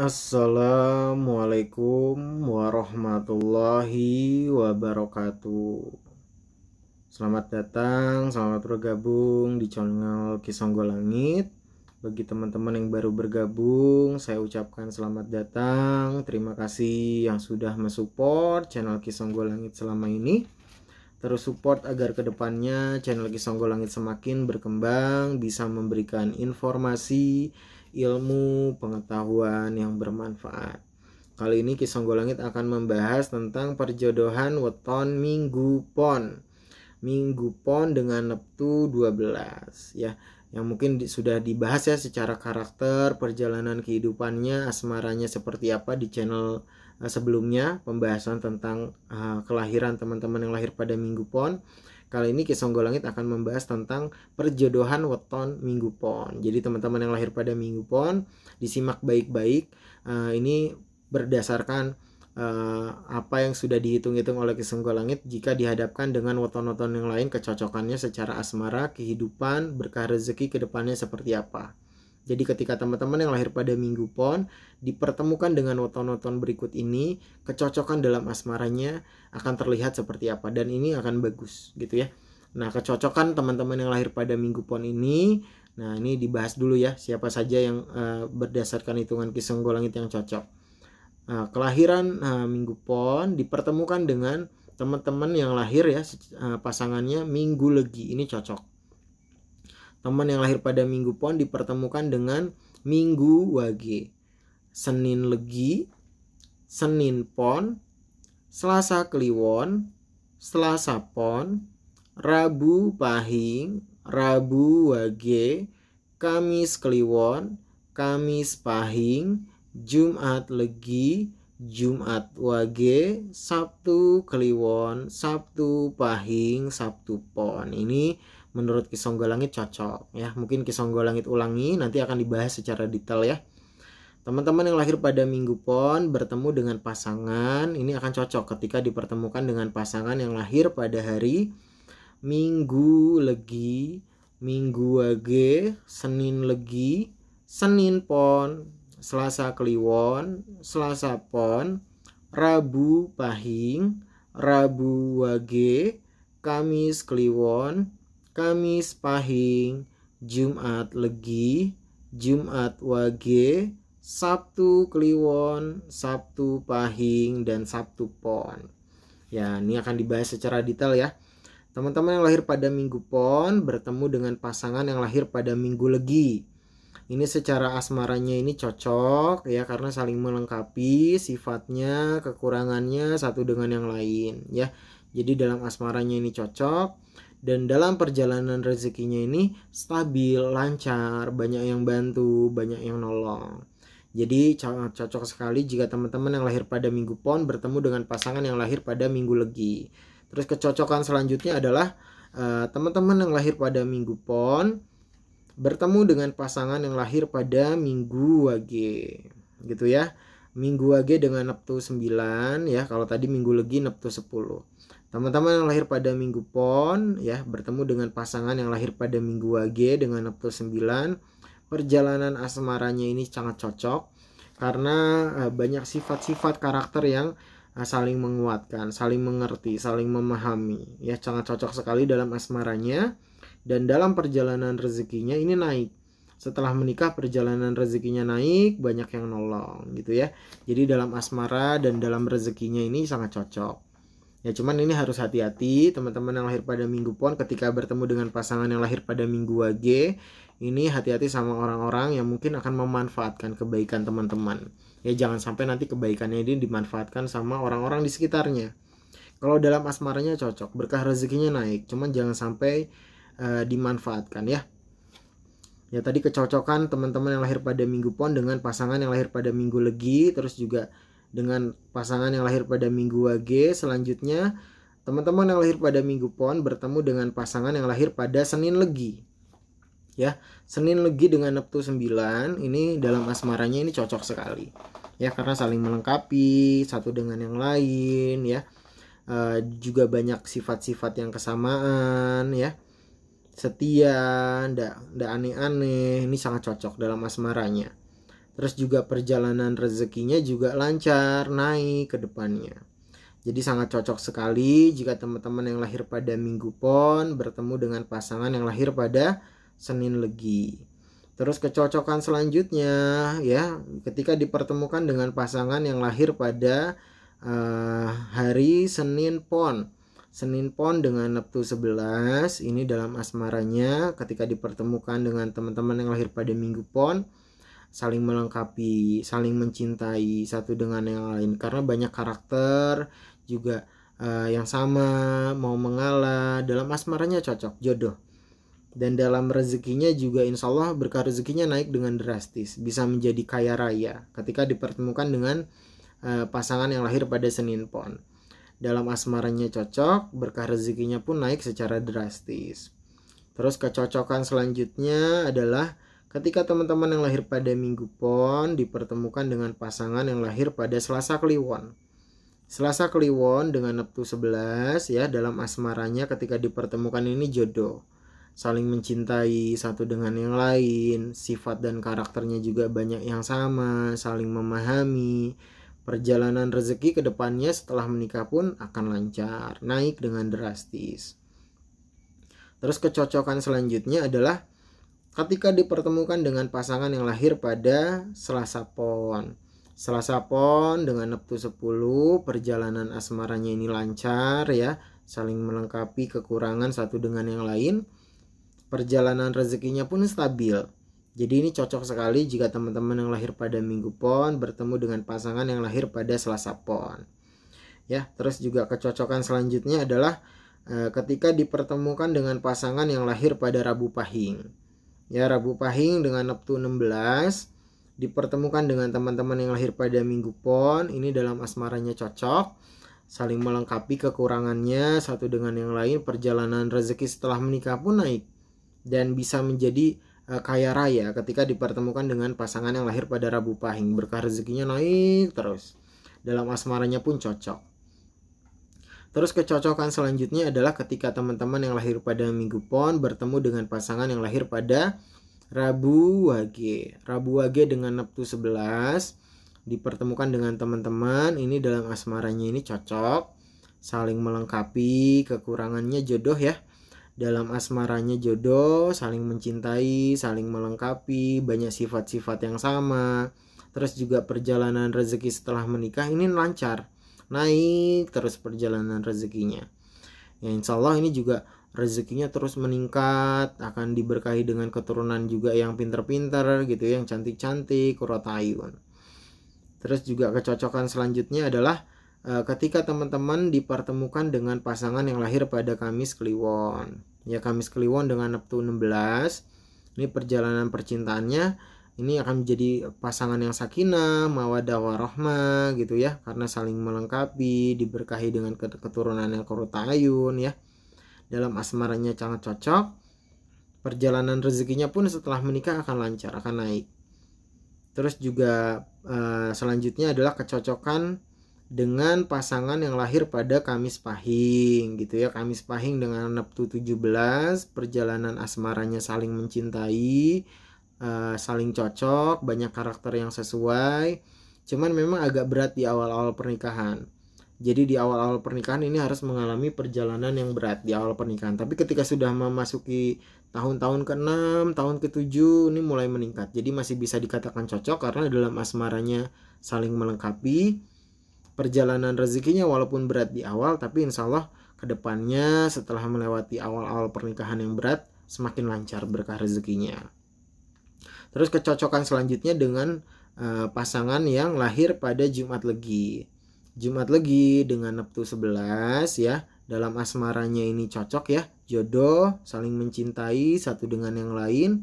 Assalamualaikum warahmatullahi wabarakatuh Selamat datang, selamat bergabung di channel Kisonggo Langit Bagi teman-teman yang baru bergabung, saya ucapkan selamat datang Terima kasih yang sudah mensupport channel Kisonggo Langit selama ini Terus support agar kedepannya channel Kisonggo Langit semakin berkembang Bisa memberikan informasi, informasi ilmu pengetahuan yang bermanfaat. Kali ini Kisonggo Golangit akan membahas tentang perjodohan weton Minggu Pon. Minggu Pon dengan Neptu 12 ya yang mungkin di, sudah dibahas ya secara karakter, perjalanan kehidupannya, asmaranya seperti apa di channel uh, sebelumnya, pembahasan tentang uh, kelahiran teman-teman yang lahir pada Minggu Pon. Kali ini Kisonggo Langit akan membahas tentang perjodohan weton Minggu Pon. Jadi teman-teman yang lahir pada Minggu Pon disimak baik-baik. Uh, ini berdasarkan uh, apa yang sudah dihitung-hitung oleh Kisonggo Langit jika dihadapkan dengan weton-weton yang lain kecocokannya secara asmara, kehidupan, berkah rezeki ke depannya seperti apa. Jadi ketika teman-teman yang lahir pada minggu pon dipertemukan dengan weton-weton berikut ini, kecocokan dalam asmaranya akan terlihat seperti apa dan ini akan bagus gitu ya. Nah, kecocokan teman-teman yang lahir pada minggu pon ini, nah ini dibahas dulu ya siapa saja yang uh, berdasarkan hitungan kisenggo langit yang cocok. Uh, kelahiran uh, minggu pon dipertemukan dengan teman-teman yang lahir ya uh, pasangannya minggu legi ini cocok Teman yang lahir pada Minggu Pon dipertemukan dengan Minggu Wage. Senin Legi, Senin Pon, Selasa Kliwon, Selasa Pon, Rabu Pahing, Rabu Wage, Kamis Kliwon, Kamis Pahing, Jumat Legi, Jumat Wage, Sabtu Kliwon, Sabtu Pahing, Sabtu Pon. Ini menurut Kisonggo Langit cocok ya. Mungkin Kisonggo Langit ulangi nanti akan dibahas secara detail ya. Teman-teman yang lahir pada minggu pon bertemu dengan pasangan ini akan cocok ketika dipertemukan dengan pasangan yang lahir pada hari Minggu Legi, Minggu Wage, Senin Legi, Senin Pon, Selasa Kliwon, Selasa Pon, Rabu Pahing, Rabu Wage, Kamis Kliwon, Kamis Pahing, Jumat Legi, Jumat Wage, Sabtu Kliwon, Sabtu Pahing, dan Sabtu Pon. Ya, ini akan dibahas secara detail ya. Teman-teman yang lahir pada Minggu Pon bertemu dengan pasangan yang lahir pada Minggu Legi. Ini secara asmaranya ini cocok ya karena saling melengkapi sifatnya, kekurangannya satu dengan yang lain ya. Jadi dalam asmaranya ini cocok dan dalam perjalanan rezekinya ini stabil, lancar, banyak yang bantu, banyak yang nolong. Jadi cocok sekali jika teman-teman yang lahir pada minggu pon bertemu dengan pasangan yang lahir pada minggu legi. Terus kecocokan selanjutnya adalah eh, teman-teman uh, yang lahir pada minggu pon bertemu dengan pasangan yang lahir pada minggu wage. Gitu ya. Minggu wage dengan Neptu 9 ya, kalau tadi minggu legi Neptu 10. Teman-teman yang lahir pada minggu pon ya bertemu dengan pasangan yang lahir pada minggu wage dengan Neptu 9 perjalanan asmaranya ini sangat cocok karena eh, banyak sifat-sifat karakter yang eh, saling menguatkan, saling mengerti, saling memahami ya sangat cocok sekali dalam asmaranya dan dalam perjalanan rezekinya ini naik setelah menikah perjalanan rezekinya naik banyak yang nolong gitu ya jadi dalam asmara dan dalam rezekinya ini sangat cocok Ya cuman ini harus hati-hati teman-teman yang lahir pada minggu pon ketika bertemu dengan pasangan yang lahir pada minggu wage ini hati-hati sama orang-orang yang mungkin akan memanfaatkan kebaikan teman-teman. Ya jangan sampai nanti kebaikannya ini dimanfaatkan sama orang-orang di sekitarnya. Kalau dalam asmaranya cocok, berkah rezekinya naik, cuman jangan sampai uh, dimanfaatkan ya. Ya tadi kecocokan teman-teman yang lahir pada minggu pon dengan pasangan yang lahir pada minggu legi terus juga dengan pasangan yang lahir pada minggu Wage. Selanjutnya, teman-teman yang lahir pada minggu Pon bertemu dengan pasangan yang lahir pada Senin Legi. Ya, Senin Legi dengan Neptu 9 ini dalam asmaranya ini cocok sekali. Ya, karena saling melengkapi satu dengan yang lain ya. E, juga banyak sifat-sifat yang kesamaan ya setia, ndak ndak aneh-aneh, ini sangat cocok dalam asmaranya. Terus juga perjalanan rezekinya juga lancar, naik ke depannya. Jadi sangat cocok sekali jika teman-teman yang lahir pada Minggu Pon bertemu dengan pasangan yang lahir pada Senin Legi. Terus kecocokan selanjutnya ya ketika dipertemukan dengan pasangan yang lahir pada uh, hari Senin Pon. Senin Pon dengan Neptu 11 ini dalam asmaranya ketika dipertemukan dengan teman-teman yang lahir pada Minggu Pon saling melengkapi, saling mencintai satu dengan yang lain karena banyak karakter juga uh, yang sama, mau mengalah, dalam asmaranya cocok, jodoh. Dan dalam rezekinya juga insya Allah berkah rezekinya naik dengan drastis, bisa menjadi kaya raya ketika dipertemukan dengan uh, pasangan yang lahir pada Senin Pon. Dalam asmaranya cocok, berkah rezekinya pun naik secara drastis. Terus kecocokan selanjutnya adalah Ketika teman-teman yang lahir pada Minggu Pon dipertemukan dengan pasangan yang lahir pada Selasa Kliwon. Selasa Kliwon dengan Neptu 11 ya dalam asmaranya ketika dipertemukan ini jodoh. Saling mencintai satu dengan yang lain, sifat dan karakternya juga banyak yang sama, saling memahami. Perjalanan rezeki ke depannya setelah menikah pun akan lancar, naik dengan drastis. Terus kecocokan selanjutnya adalah ketika dipertemukan dengan pasangan yang lahir pada Selasa Pon. Selasa Pon dengan Neptu 10 perjalanan asmaranya ini lancar ya, saling melengkapi kekurangan satu dengan yang lain. Perjalanan rezekinya pun stabil. Jadi ini cocok sekali jika teman-teman yang lahir pada Minggu Pon bertemu dengan pasangan yang lahir pada Selasa Pon. Ya, terus juga kecocokan selanjutnya adalah e, ketika dipertemukan dengan pasangan yang lahir pada Rabu Pahing ya Rabu Pahing dengan Neptu 16 dipertemukan dengan teman-teman yang lahir pada Minggu Pon ini dalam asmaranya cocok saling melengkapi kekurangannya satu dengan yang lain perjalanan rezeki setelah menikah pun naik dan bisa menjadi uh, kaya raya ketika dipertemukan dengan pasangan yang lahir pada Rabu Pahing berkah rezekinya naik terus dalam asmaranya pun cocok Terus kecocokan selanjutnya adalah ketika teman-teman yang lahir pada Minggu Pon bertemu dengan pasangan yang lahir pada Rabu Wage. Rabu Wage dengan Neptu 11 dipertemukan dengan teman-teman ini dalam asmaranya ini cocok saling melengkapi kekurangannya jodoh ya dalam asmaranya jodoh saling mencintai saling melengkapi banyak sifat-sifat yang sama terus juga perjalanan rezeki setelah menikah ini lancar naik terus perjalanan rezekinya ya insya Allah ini juga rezekinya terus meningkat akan diberkahi dengan keturunan juga yang pinter-pinter gitu yang cantik-cantik kurotayun terus juga kecocokan selanjutnya adalah e, ketika teman-teman dipertemukan dengan pasangan yang lahir pada Kamis Kliwon ya Kamis Kliwon dengan Neptu 16 ini perjalanan percintaannya ini akan menjadi pasangan yang sakinah, mawadah warahmah gitu ya, karena saling melengkapi, diberkahi dengan keturunan yang korutayun ya. Dalam asmaranya sangat cocok. Perjalanan rezekinya pun setelah menikah akan lancar, akan naik. Terus juga eh, selanjutnya adalah kecocokan dengan pasangan yang lahir pada Kamis Pahing gitu ya. Kamis Pahing dengan Neptu 17, perjalanan asmaranya saling mencintai, Eh, saling cocok, banyak karakter yang sesuai. Cuman memang agak berat di awal-awal pernikahan. Jadi di awal-awal pernikahan ini harus mengalami perjalanan yang berat di awal pernikahan. Tapi ketika sudah memasuki tahun-tahun ke-6, tahun ke-7 ini mulai meningkat. Jadi masih bisa dikatakan cocok karena dalam asmaranya saling melengkapi. Perjalanan rezekinya walaupun berat di awal tapi insya Allah kedepannya setelah melewati awal-awal pernikahan yang berat semakin lancar berkah rezekinya. Terus kecocokan selanjutnya dengan uh, pasangan yang lahir pada Jumat Legi. Jumat Legi dengan Neptu 11 ya. Dalam asmaranya ini cocok ya. Jodoh, saling mencintai satu dengan yang lain.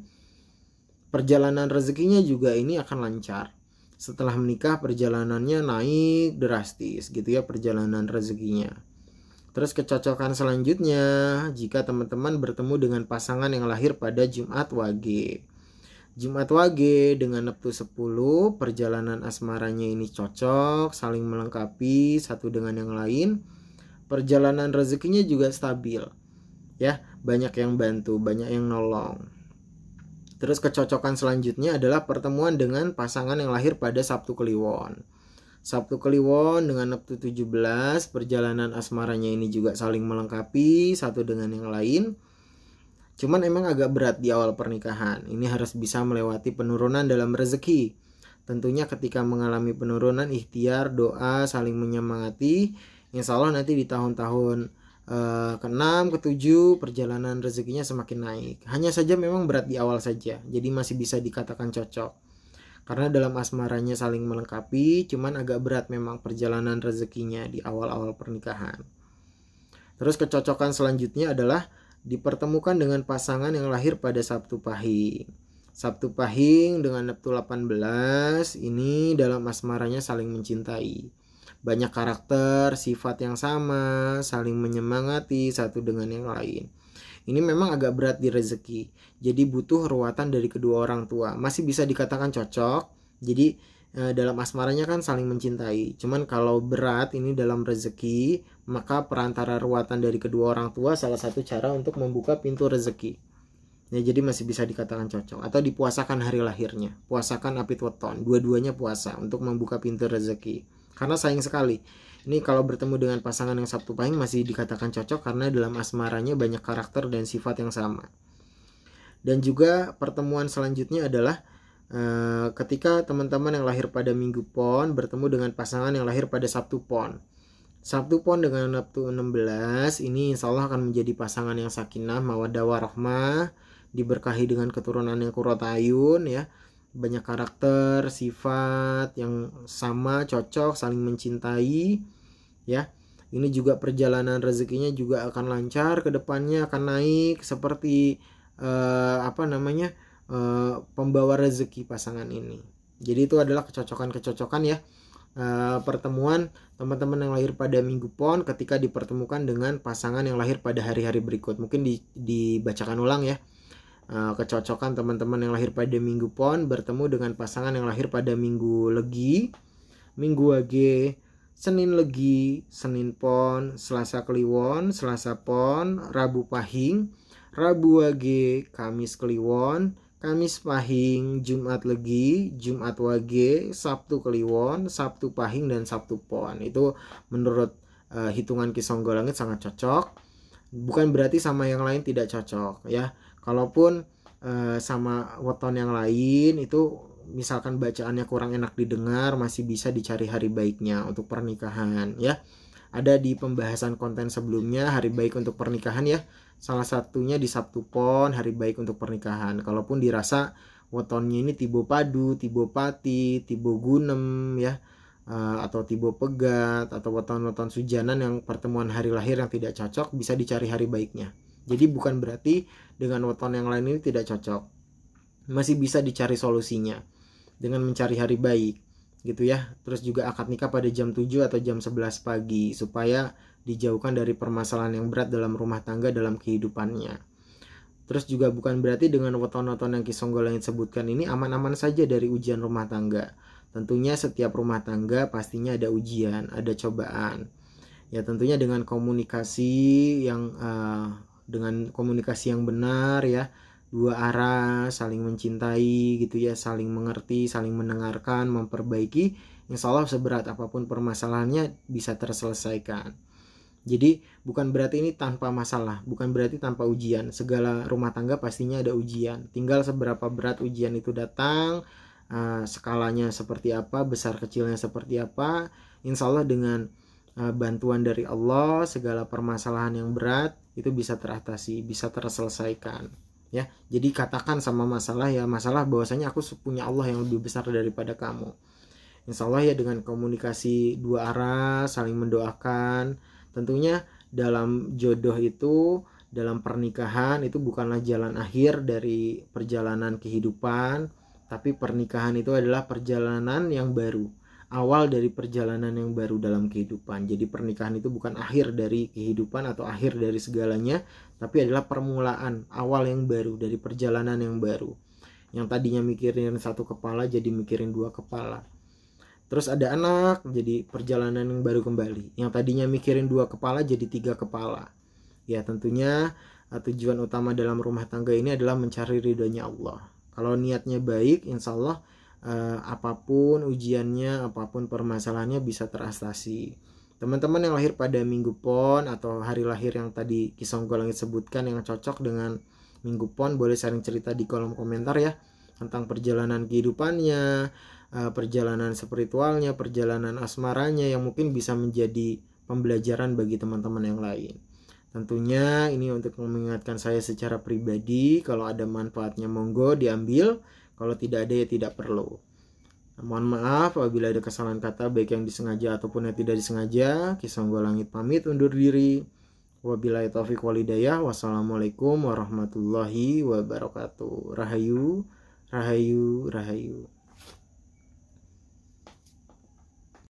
Perjalanan rezekinya juga ini akan lancar setelah menikah perjalanannya naik drastis gitu ya perjalanan rezekinya. Terus kecocokan selanjutnya jika teman-teman bertemu dengan pasangan yang lahir pada Jumat Wage. Jumat Wage dengan Neptu 10 perjalanan asmaranya ini cocok saling melengkapi satu dengan yang lain perjalanan rezekinya juga stabil ya banyak yang bantu banyak yang nolong terus kecocokan selanjutnya adalah pertemuan dengan pasangan yang lahir pada Sabtu Kliwon Sabtu Kliwon dengan Neptu 17 perjalanan asmaranya ini juga saling melengkapi satu dengan yang lain Cuman emang agak berat di awal pernikahan. Ini harus bisa melewati penurunan dalam rezeki. Tentunya ketika mengalami penurunan ikhtiar, doa, saling menyemangati. Insya Allah nanti di tahun-tahun uh, ke-6, ke-7 perjalanan rezekinya semakin naik. Hanya saja memang berat di awal saja. Jadi masih bisa dikatakan cocok. Karena dalam asmaranya saling melengkapi, cuman agak berat memang perjalanan rezekinya di awal-awal pernikahan. Terus kecocokan selanjutnya adalah dipertemukan dengan pasangan yang lahir pada Sabtu Pahing. Sabtu Pahing dengan Neptu 18 ini dalam asmaranya saling mencintai. Banyak karakter, sifat yang sama, saling menyemangati satu dengan yang lain. Ini memang agak berat di rezeki. Jadi butuh ruatan dari kedua orang tua. Masih bisa dikatakan cocok. Jadi Eh, dalam asmaranya kan saling mencintai. Cuman kalau berat ini dalam rezeki, maka perantara ruatan dari kedua orang tua salah satu cara untuk membuka pintu rezeki. Ya, jadi masih bisa dikatakan cocok atau dipuasakan hari lahirnya. Puasakan api weton, dua-duanya puasa untuk membuka pintu rezeki. Karena sayang sekali. Ini kalau bertemu dengan pasangan yang Sabtu Pahing masih dikatakan cocok karena dalam asmaranya banyak karakter dan sifat yang sama. Dan juga pertemuan selanjutnya adalah Eh, ketika teman-teman yang lahir pada Minggu Pon bertemu dengan pasangan yang lahir pada Sabtu Pon. Sabtu Pon dengan Sabtu 16 ini insya Allah akan menjadi pasangan yang sakinah, mawadah warahmah, diberkahi dengan keturunan yang kurotayun ya. Banyak karakter, sifat yang sama, cocok, saling mencintai ya. Ini juga perjalanan rezekinya juga akan lancar kedepannya akan naik seperti eh, apa namanya? Eh, pembawa rezeki pasangan ini. Jadi itu adalah kecocokan-kecocokan ya. Uh, pertemuan teman-teman yang lahir pada minggu pon ketika dipertemukan dengan pasangan yang lahir pada hari-hari berikut. Mungkin di, dibacakan ulang ya. Uh, kecocokan teman-teman yang lahir pada minggu pon bertemu dengan pasangan yang lahir pada minggu legi, minggu wage, Senin legi, Senin pon, Selasa kliwon, Selasa pon, Rabu pahing, Rabu wage, Kamis kliwon, Kamis Pahing, Jumat Legi, Jumat Wage, Sabtu Kliwon, Sabtu Pahing dan Sabtu Pon. Itu menurut e, hitungan Kisonggo Langit sangat cocok. Bukan berarti sama yang lain tidak cocok ya. Kalaupun e, sama weton yang lain itu misalkan bacaannya kurang enak didengar masih bisa dicari hari baiknya untuk pernikahan ya ada di pembahasan konten sebelumnya hari baik untuk pernikahan ya salah satunya di Sabtu Pon hari baik untuk pernikahan kalaupun dirasa wetonnya ini tibo padu tibo pati tibo gunem ya eh, atau tibo pegat atau weton-weton sujanan yang pertemuan hari lahir yang tidak cocok bisa dicari hari baiknya jadi bukan berarti dengan weton yang lain ini tidak cocok masih bisa dicari solusinya dengan mencari hari baik gitu ya. Terus juga akad nikah pada jam 7 atau jam 11 pagi supaya dijauhkan dari permasalahan yang berat dalam rumah tangga dalam kehidupannya. Terus juga bukan berarti dengan weton-weton yang Kisonggol yang sebutkan ini aman-aman saja dari ujian rumah tangga. Tentunya setiap rumah tangga pastinya ada ujian, ada cobaan. Ya tentunya dengan komunikasi yang uh, dengan komunikasi yang benar ya dua arah saling mencintai gitu ya saling mengerti saling mendengarkan memperbaiki insya Allah seberat apapun permasalahannya bisa terselesaikan jadi bukan berarti ini tanpa masalah bukan berarti tanpa ujian segala rumah tangga pastinya ada ujian tinggal seberapa berat ujian itu datang uh, skalanya seperti apa besar kecilnya seperti apa insya Allah dengan uh, bantuan dari Allah segala permasalahan yang berat itu bisa teratasi bisa terselesaikan ya jadi katakan sama masalah ya masalah bahwasanya aku punya Allah yang lebih besar daripada kamu Insya Allah ya dengan komunikasi dua arah saling mendoakan tentunya dalam jodoh itu dalam pernikahan itu bukanlah jalan akhir dari perjalanan kehidupan tapi pernikahan itu adalah perjalanan yang baru awal dari perjalanan yang baru dalam kehidupan. Jadi pernikahan itu bukan akhir dari kehidupan atau akhir dari segalanya, tapi adalah permulaan, awal yang baru dari perjalanan yang baru. Yang tadinya mikirin satu kepala jadi mikirin dua kepala. Terus ada anak, jadi perjalanan yang baru kembali. Yang tadinya mikirin dua kepala jadi tiga kepala. Ya tentunya eh, tujuan utama dalam rumah tangga ini adalah mencari ridhonya Allah. Kalau niatnya baik, insya Allah eh, apapun ujiannya apapun permasalahannya bisa terastasi. teman-teman yang lahir pada minggu pon atau hari lahir yang tadi kisongko langit sebutkan yang cocok dengan minggu pon boleh sharing cerita di kolom komentar ya tentang perjalanan kehidupannya eh, perjalanan spiritualnya perjalanan asmaranya yang mungkin bisa menjadi pembelajaran bagi teman-teman yang lain tentunya ini untuk mengingatkan saya secara pribadi kalau ada manfaatnya monggo diambil kalau tidak ada ya tidak perlu. Mohon maaf apabila ada kesalahan kata baik yang disengaja ataupun yang tidak disengaja. Kisah gua langit pamit undur diri. Wabillahi taufiq walidayah. Wassalamualaikum warahmatullahi wabarakatuh. Rahayu, rahayu, rahayu.